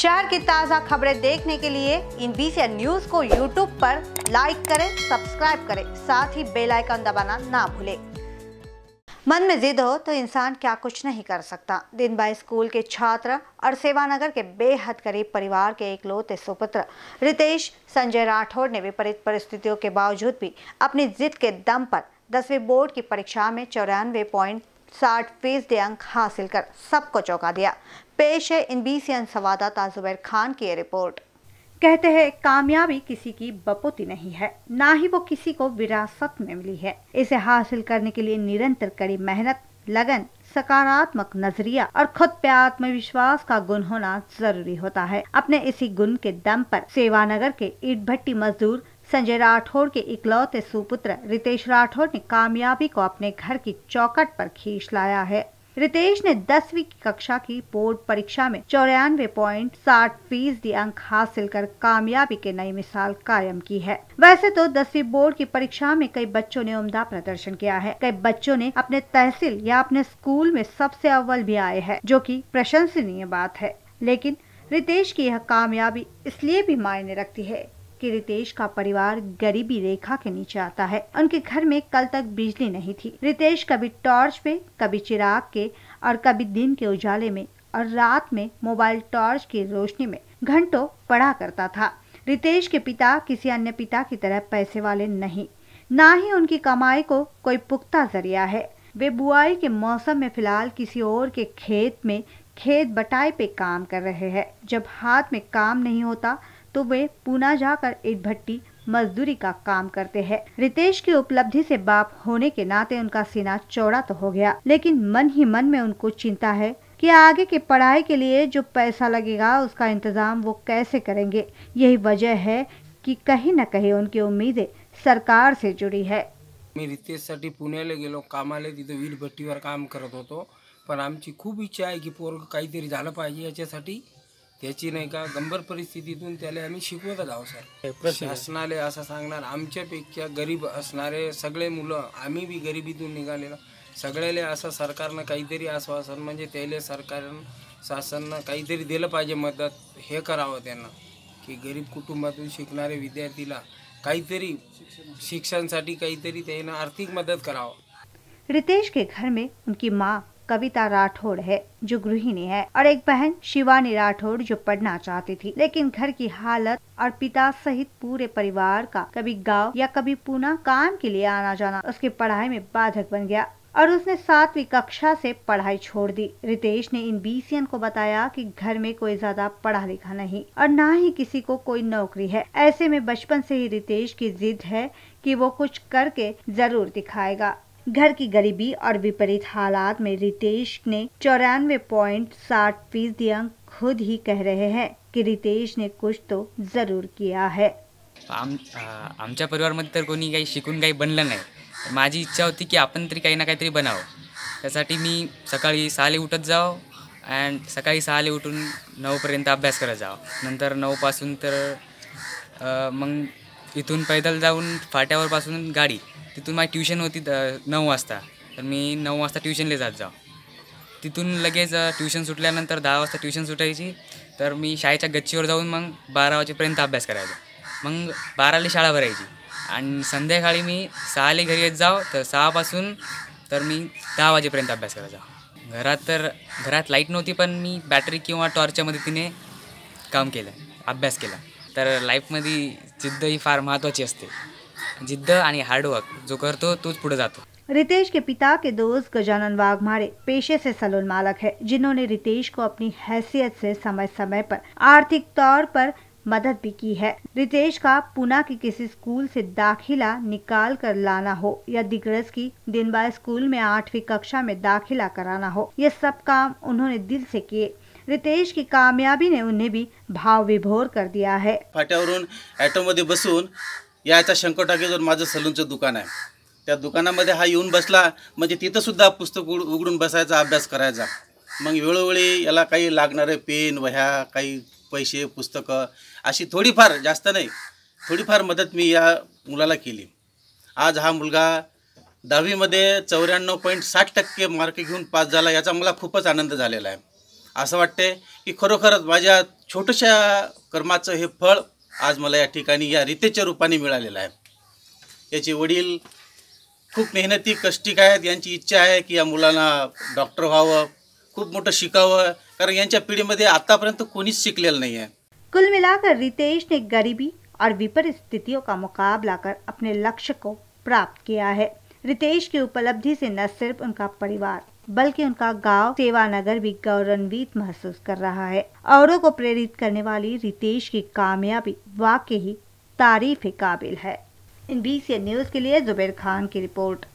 शहर की ताज़ा खबरें देखने के लिए इन बीसी न्यूज को यूट्यूब पर लाइक करें सब्सक्राइब करें साथ ही बेल आइकन दबाना ना भूलें मन में जिद हो तो इंसान क्या कुछ नहीं कर सकता दिन बाई स्कूल के छात्र और सेवानगर के बेहद करीब परिवार के एक लोते सुपुत्र रितेश संजय राठौड़ ने विपरीत परिस्थितियों के बावजूद भी अपनी जिद के दम पर दसवीं बोर्ड की परीक्षा में चौरानवे पॉइंट साठ फीसदी अंक हासिल कर सबको चौंका दिया पेश है इन बी एन संवाददाता जुबैर खान की रिपोर्ट कहते हैं कामयाबी किसी की बपोती नहीं है ना ही वो किसी को विरासत में मिली है इसे हासिल करने के लिए निरंतर कड़ी मेहनत लगन सकारात्मक नजरिया और खुद पे आत्मविश्वास का गुण होना जरूरी होता है अपने इसी गुण के दम पर सेवानगर के ईट भट्टी मजदूर संजय राठौर के इकलौते सुपुत्र रितेश राठौर ने कामयाबी को अपने घर की चौकट पर खींच लाया है रितेश ने दसवीं की कक्षा की बोर्ड परीक्षा में चौरानवे पॉइंट साठ फीसदी अंक हासिल कर कामयाबी के नई मिसाल कायम की है वैसे तो दसवीं बोर्ड की परीक्षा में कई बच्चों ने उम्दा प्रदर्शन किया है कई बच्चों ने अपने तहसील या अपने स्कूल में सबसे अव्वल भी आए हैं जो की प्रशंसनीय बात है लेकिन रितेश की यह कामयाबी इसलिए भी मायने रखती है कि रितेश का परिवार गरीबी रेखा के नीचे आता है उनके घर में कल तक बिजली नहीं थी रितेश कभी टॉर्च पे कभी चिराग के और कभी दिन के उजाले में और रात में मोबाइल टॉर्च की रोशनी में घंटों पढ़ा करता था रितेश के पिता किसी अन्य पिता की तरह पैसे वाले नहीं ना ही उनकी कमाई को कोई पुख्ता जरिया है वे बुआई के मौसम में फिलहाल किसी और के खेत में खेत बटाई पे काम कर रहे हैं जब हाथ में काम नहीं होता तो वे पूना जाकर ईट भट्टी मजदूरी का काम करते हैं रितेश की उपलब्धि से बाप होने के नाते उनका सीना चौड़ा तो हो गया लेकिन मन ही मन में उनको चिंता है कि आगे की पढ़ाई के लिए जो पैसा लगेगा उसका इंतजाम वो कैसे करेंगे यही वजह है कि कहीं न कहीं उनकी उम्मीदें सरकार से जुड़ी है मी रितेशसाठी पुण्याला गेलो कामाला तो वीट काम करत होतो इच्छा है की पोर काहीतरी त्याची नाही का गंभीर परिस्थितीतून त्याला आम्ही शिकवतच आहोत सर शासनाले असं सांगणार आमच्यापेक्षा गरीब असणारे सगळे मुलं आम्ही बी गरिबीतून निघालेलं सगळ्याला असं सरकारनं काहीतरी आश्वासन म्हणजे त्याला सरकारनं शासनानं काहीतरी दिलं पाहिजे मदत हे करावं त्यांना की गरीब कुटुंबातून शिकणाऱ्या विद्यार्थीला काहीतरी शिक्षणसाठी काहीतरी त्यांना आर्थिक मदत करावं रितेश के घर में उनकी माँ कविता राठौड़ है जो गृहिणी है और एक बहन शिवानी राठौड़ जो पढ़ना चाहती थी लेकिन घर की हालत और पिता सहित पूरे परिवार का कभी गांव या कभी पूना काम के लिए आना जाना उसकी पढ़ाई में बाधक बन गया और उसने सातवीं कक्षा से पढ़ाई छोड़ दी रितेश ने इन बीसीएन को बताया कि घर में कोई ज्यादा पढ़ा लिखा नहीं और न ही किसी को कोई नौकरी है ऐसे में बचपन से ही रितेश की जिद है कि वो कुछ करके जरूर दिखाएगा घर की गरीबी और विपरीत हालात में रितेश ने चौरानवे पॉइंट साठ फीसदी अंक खुद ही कह रहे हैं की रितेश ने कुछ तो जरूर किया है आम आमच्या परिवारामध्ये तर कोणी काही शिकून काही बनलं नाही इच्छा होती की अपन तरी काही ना काहीतरी बनावं मी सकाळी सहाले उठत जाओ एंड सका सहाले उठून नऊपर्यंत अभ्यास करत जावं नंतर नऊपासून तर मग इथून पैदल जाऊन फाट्यावर पासून गाडी तिथून माझी ट्युशन होती नऊ वाजता तर मी नऊ वाजता ट्युशनला जात जाऊ तिथून लगेच ट्युशन सुटल्यानंतर दहा वाजता ट्युशन सुटायची तर मी शाळेच्या गच्चीवर जाऊन मग बारा वाजेपर्यंत अभ्यास करायचा मग बाराला शाळा भरायची आणि संध्याकाळी मी सहाला घरी येत जाव तर सहापासून तर मी दहा वाजेपर्यंत अभ्यास करायचा घरात तर घरात लाईट नव्हती पण मी बॅटरी किंवा टॉर्चमध्ये तिने काम केलं अभ्यास केला तर मधी जिद्द ही फार महत्त्वाची असते जिद्द आणि हार्डवर्क जो करतो तोच पुढे जातो रितेश के पिता के दोस्त गजानन वाघमारे पेशे से सलून मालक है जिन्होंने रितेश को अपनी हैसियत से समय समय पर आर्थिक तौर पर मदद भी की है रितेश का पुणे के किसी स्कूल से दाखिला निकाल कर लाना हो या दिग्रस की दिनबा स्कूल में आठवीं कक्षा में दाखिला कराना हो ये सब काम उन्होंने दिल से किए रितेश की कामयाबी ने उन्हें भी भाव विभोर कर दिया है फाट्यावरून ॲटोमध्ये बसून याचा शंकरटाकेजवळ माझं सलूनचं दुकान आहे त्या दुकानामध्ये हा येऊन बसला म्हणजे तिथं सुद्धा पुस्तक उघडून बसायचा अभ्यास करायचा मग वेळोवेळी याला काही लागणारे पेन वह्या काही पैसे पुस्तकं अशी थोडीफार जास्त नाही थोडीफार मदत मी या मुलाला केली आज हा मुलगा दहावीमध्ये चौऱ्याण्णव पॉईंट साठ टक्के मार्क घेऊन पास झाला याचा मला खूपच आनंद झालेला आहे असं वाटतंय की खरोखरच माझ्या छोट्याशा कर्माचं हे फळ आज मला या ठिकाणी या रीतेच्या रूपाने मिळालेलं आहे याचे वडील खूप मेहनती कष्टिक आहेत यांची इच्छा आहे की या मुलांना डॉक्टर व्हावं खूप मोठं शिकावं कारण यांच्या पिढीमध्ये आतापर्यंत कोणीच शिकलेलं नाही आहे कुल मिलाकर रितेश ने गरीबी और विपरीत स्थिती का मुकाबला कर अपने लक्ष्य को प्राप्त किया है रितेश की उपलब्धि से न सिर्फ उनका परिवार बल्कि उनका गांव सेवानगर भी गौरवान्वित महसूस कर रहा है औरों को प्रेरित करने वाली रितेश की कामयाबी वाकई तारीफ के काबिल है इन बी न्यूज के लिए जुबेर खान की रिपोर्ट